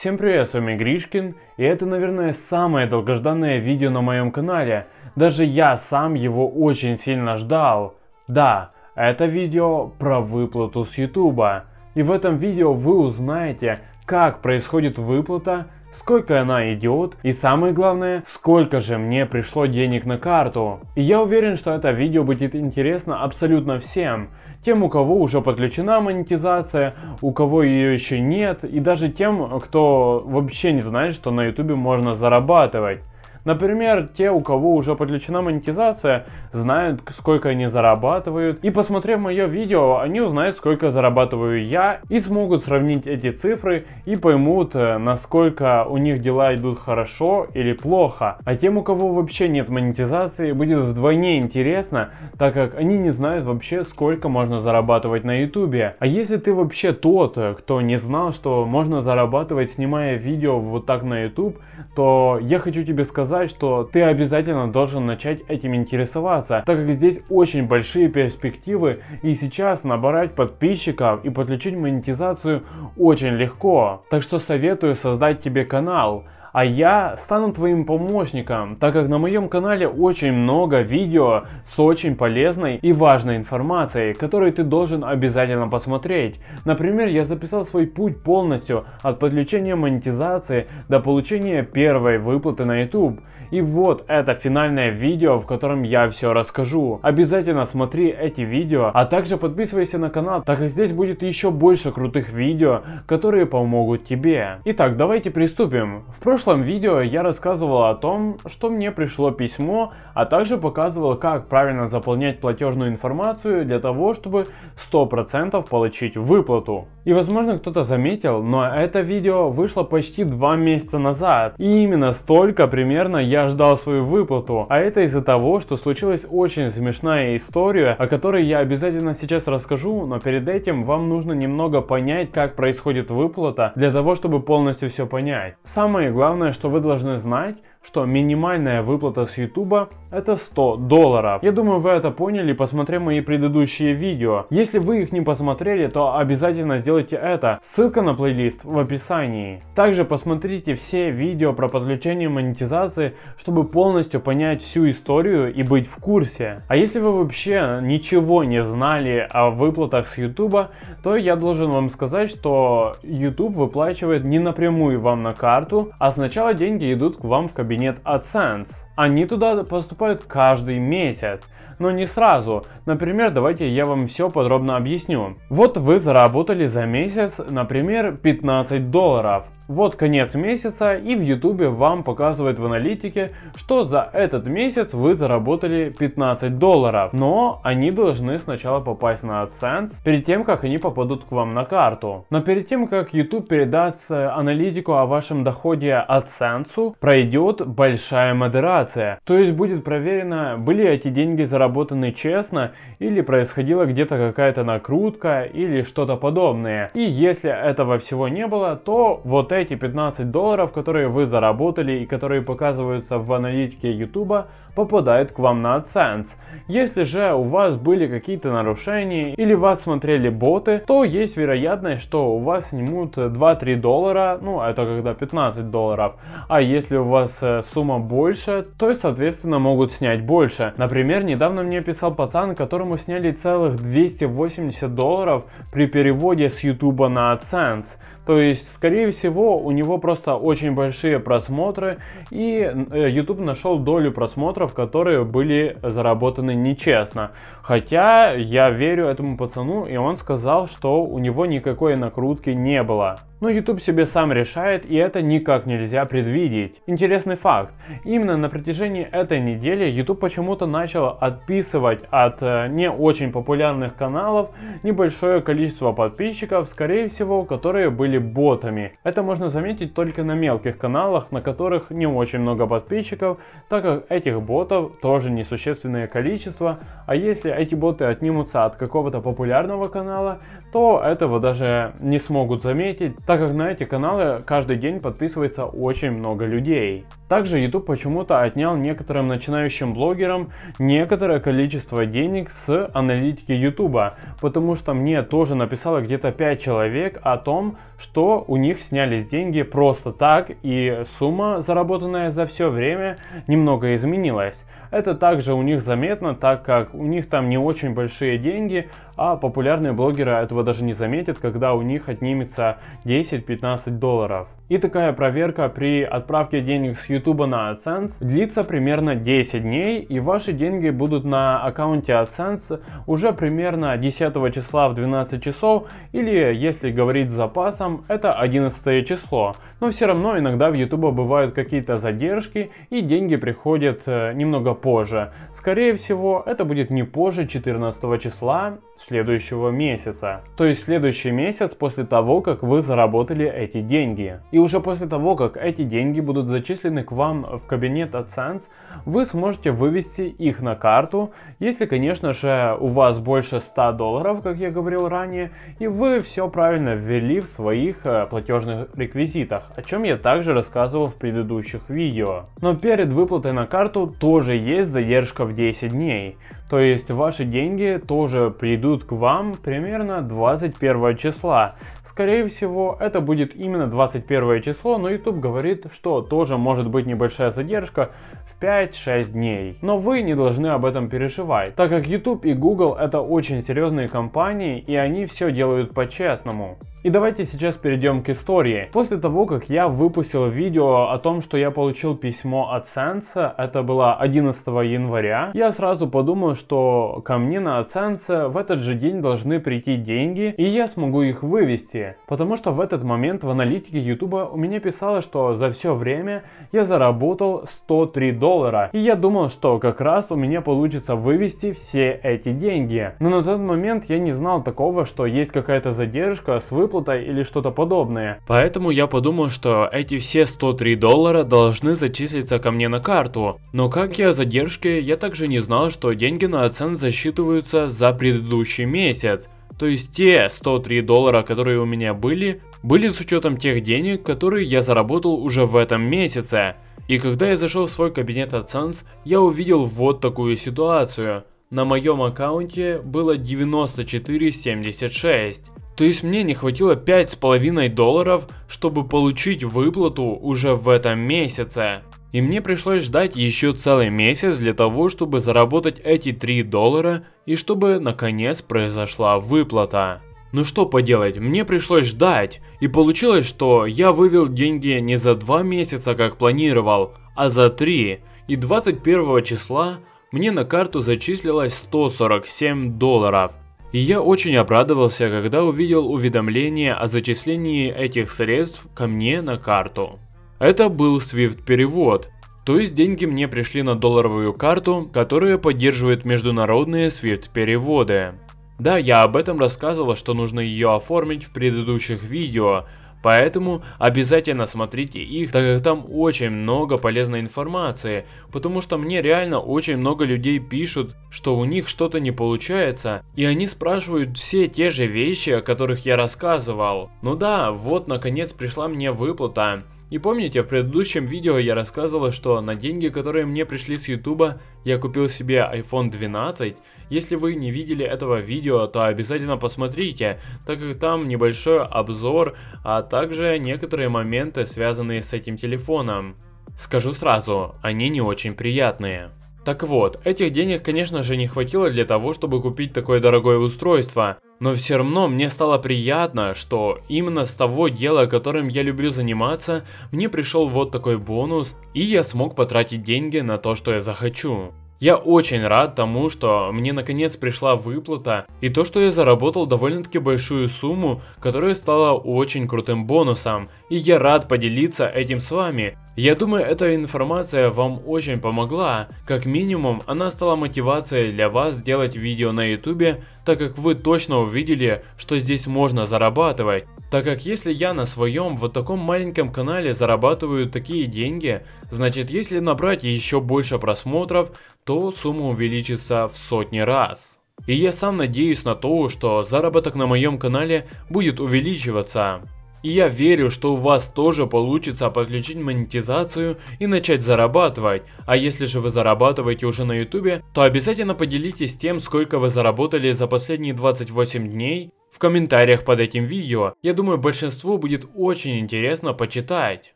Всем привет, с вами Гришкин, и это, наверное, самое долгожданное видео на моем канале. Даже я сам его очень сильно ждал. Да, это видео про выплату с Ютуба. И в этом видео вы узнаете, как происходит выплата, сколько она идет и самое главное, сколько же мне пришло денег на карту. И я уверен, что это видео будет интересно абсолютно всем. Тем, у кого уже подключена монетизация, у кого ее еще нет и даже тем, кто вообще не знает, что на YouTube можно зарабатывать. Например, те, у кого уже подключена монетизация, знают, сколько они зарабатывают. И посмотрев мое видео, они узнают, сколько зарабатываю я, и смогут сравнить эти цифры и поймут, э, насколько у них дела идут хорошо или плохо. А тем, у кого вообще нет монетизации, будет вдвойне интересно, так как они не знают вообще, сколько можно зарабатывать на ютубе. А если ты вообще тот, э, кто не знал, что можно зарабатывать, снимая видео вот так на YouTube, то я хочу тебе сказать, сказать, что ты обязательно должен начать этим интересоваться, так как здесь очень большие перспективы и сейчас набрать подписчиков и подключить монетизацию очень легко. Так что советую создать тебе канал, а я стану твоим помощником, так как на моем канале очень много видео с очень полезной и важной информацией, которую ты должен обязательно посмотреть. Например, я записал свой путь полностью от подключения монетизации до получения первой выплаты на YouTube. И вот это финальное видео, в котором я все расскажу. Обязательно смотри эти видео, а также подписывайся на канал, так как здесь будет еще больше крутых видео, которые помогут тебе. Итак, давайте приступим. В прошлом видео я рассказывал о том, что мне пришло письмо, а также показывал, как правильно заполнять платежную информацию для того, чтобы 100% получить выплату. И возможно кто-то заметил, но это видео вышло почти два месяца назад. И именно столько примерно я ждал свою выплату. А это из-за того, что случилась очень смешная история, о которой я обязательно сейчас расскажу, но перед этим вам нужно немного понять, как происходит выплата, для того, чтобы полностью все понять. Самое главное, что вы должны знать, что минимальная выплата с YouTube это 100 долларов. Я думаю, вы это поняли, посмотрев мои предыдущие видео. Если вы их не посмотрели, то обязательно сделайте это. Ссылка на плейлист в описании. Также посмотрите все видео про подключение монетизации, чтобы полностью понять всю историю и быть в курсе. А если вы вообще ничего не знали о выплатах с YouTube, то я должен вам сказать, что YouTube выплачивает не напрямую вам на карту, а сначала деньги идут к вам в кабинет кабинет AdSense. Они туда поступают каждый месяц, но не сразу. Например, давайте я вам все подробно объясню. Вот вы заработали за месяц, например, 15 долларов. Вот конец месяца и в YouTube вам показывает в аналитике, что за этот месяц вы заработали 15 долларов, но они должны сначала попасть на AdSense перед тем, как они попадут к вам на карту. Но перед тем, как YouTube передаст аналитику о вашем доходе AdSense, пройдет большая модерация. То есть будет проверено, были эти деньги заработаны честно или происходила где-то какая-то накрутка или что-то подобное. И если этого всего не было, то вот эти эти 15 долларов, которые вы заработали и которые показываются в аналитике YouTube, попадают к вам на AdSense. Если же у вас были какие-то нарушения или вас смотрели боты, то есть вероятность, что у вас снимут 2-3 доллара, ну а это когда 15 долларов, а если у вас э, сумма больше, то соответственно могут снять больше. Например, недавно мне писал пацан, которому сняли целых 280 долларов при переводе с YouTube на AdSense. То есть, скорее всего, у него просто очень большие просмотры, и э, YouTube нашел долю просмотров, которые были заработаны нечестно. Хотя я верю этому пацану, и он сказал, что у него никакой накрутки не было. Но YouTube себе сам решает, и это никак нельзя предвидеть. Интересный факт. Именно на протяжении этой недели YouTube почему-то начал отписывать от э, не очень популярных каналов небольшое количество подписчиков, скорее всего, которые были ботами. Это можно заметить только на мелких каналах, на которых не очень много подписчиков, так как этих ботов тоже несущественное количество, а если эти боты отнимутся от какого-то популярного канала, то этого даже не смогут заметить, так как на эти каналы каждый день подписывается очень много людей. Также YouTube почему-то отнял некоторым начинающим блогерам некоторое количество денег с аналитики YouTube, потому что мне тоже написало где-то 5 человек о том, что у них снялись деньги просто так и сумма, заработанная за все время, немного изменилась. Это также у них заметно, так как у них там не очень большие деньги, а популярные блогеры этого даже не заметят, когда у них отнимется 10-15 долларов. И такая проверка при отправке денег с YouTube на AdSense длится примерно 10 дней, и ваши деньги будут на аккаунте AdSense уже примерно 10 числа в 12 часов, или если говорить с запасом, это 11 число. Но все равно иногда в YouTube бывают какие-то задержки, и деньги приходят э, немного позже. Скорее всего, это будет не позже 14 числа следующего месяца. То есть следующий месяц после того, как вы заработали эти деньги. И уже после того, как эти деньги будут зачислены к вам в кабинет AdSense, вы сможете вывести их на карту, если, конечно же, у вас больше 100 долларов, как я говорил ранее, и вы все правильно ввели в своих э, платежных реквизитах, о чем я также рассказывал в предыдущих видео. Но перед выплатой на карту тоже есть задержка в 10 дней. То есть ваши деньги тоже придут к вам примерно 21 числа. Скорее всего, это будет именно 21 число, но YouTube говорит, что тоже может быть небольшая задержка в 5-6 дней. Но вы не должны об этом переживать, так как YouTube и Google это очень серьезные компании и они все делают по-честному. И давайте сейчас перейдем к истории. После того, как я выпустил видео о том, что я получил письмо от Сенса, это было 11 января, я сразу подумал, что ко мне на Сенса в этот же день должны прийти деньги, и я смогу их вывести. Потому что в этот момент в аналитике YouTube у меня писало, что за все время я заработал 103 доллара. И я думал, что как раз у меня получится вывести все эти деньги. Но на тот момент я не знал такого, что есть какая-то задержка с выпуском выплата или что-то подобное. Поэтому я подумал, что эти все 103 доллара должны зачислиться ко мне на карту. Но как я о задержке, я также не знал, что деньги на оцен засчитываются за предыдущий месяц. То есть те 103 доллара, которые у меня были, были с учетом тех денег, которые я заработал уже в этом месяце. И когда я зашел в свой кабинет AdSense, я увидел вот такую ситуацию. На моем аккаунте было 94.76. То есть мне не хватило 5,5 долларов, чтобы получить выплату уже в этом месяце. И мне пришлось ждать еще целый месяц для того, чтобы заработать эти 3 доллара и чтобы наконец произошла выплата. Ну что поделать, мне пришлось ждать, и получилось, что я вывел деньги не за 2 месяца, как планировал, а за 3, и 21 числа мне на карту зачислилось 147 долларов. И я очень обрадовался, когда увидел уведомление о зачислении этих средств ко мне на карту. Это был Swift перевод, то есть деньги мне пришли на долларовую карту, которая поддерживает международные Swift переводы. Да, я об этом рассказывал, что нужно ее оформить в предыдущих видео, Поэтому обязательно смотрите их, так как там очень много полезной информации, потому что мне реально очень много людей пишут, что у них что-то не получается, и они спрашивают все те же вещи, о которых я рассказывал. Ну да, вот наконец пришла мне выплата. И помните, в предыдущем видео я рассказывал, что на деньги, которые мне пришли с Ютуба, я купил себе iPhone 12. Если вы не видели этого видео, то обязательно посмотрите, так как там небольшой обзор, а также некоторые моменты, связанные с этим телефоном. Скажу сразу, они не очень приятные. Так вот, этих денег, конечно же, не хватило для того, чтобы купить такое дорогое устройство. Но все равно мне стало приятно, что именно с того дела, которым я люблю заниматься, мне пришел вот такой бонус, и я смог потратить деньги на то, что я захочу. Я очень рад тому, что мне наконец пришла выплата, и то, что я заработал довольно-таки большую сумму, которая стала очень крутым бонусом, и я рад поделиться этим с вами. Я думаю, эта информация вам очень помогла. Как минимум, она стала мотивацией для вас сделать видео на ютубе, так как вы точно увидели, что здесь можно зарабатывать. Так как если я на своем вот таком маленьком канале зарабатываю такие деньги, значит если набрать еще больше просмотров, то сумма увеличится в сотни раз. И я сам надеюсь на то, что заработок на моем канале будет увеличиваться. И я верю, что у вас тоже получится подключить монетизацию и начать зарабатывать. А если же вы зарабатываете уже на ютубе, то обязательно поделитесь тем, сколько вы заработали за последние 28 дней в комментариях под этим видео. Я думаю, большинству будет очень интересно почитать.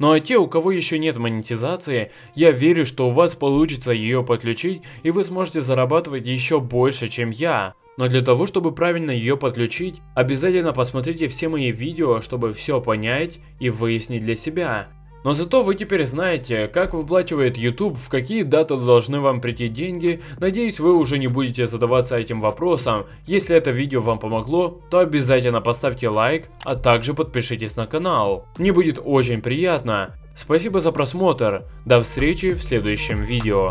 Ну а те, у кого еще нет монетизации, я верю, что у вас получится ее подключить и вы сможете зарабатывать еще больше, чем я. Но для того, чтобы правильно ее подключить, обязательно посмотрите все мои видео, чтобы все понять и выяснить для себя. Но зато вы теперь знаете, как выплачивает YouTube, в какие даты должны вам прийти деньги. Надеюсь, вы уже не будете задаваться этим вопросом. Если это видео вам помогло, то обязательно поставьте лайк, а также подпишитесь на канал. Мне будет очень приятно. Спасибо за просмотр. До встречи в следующем видео.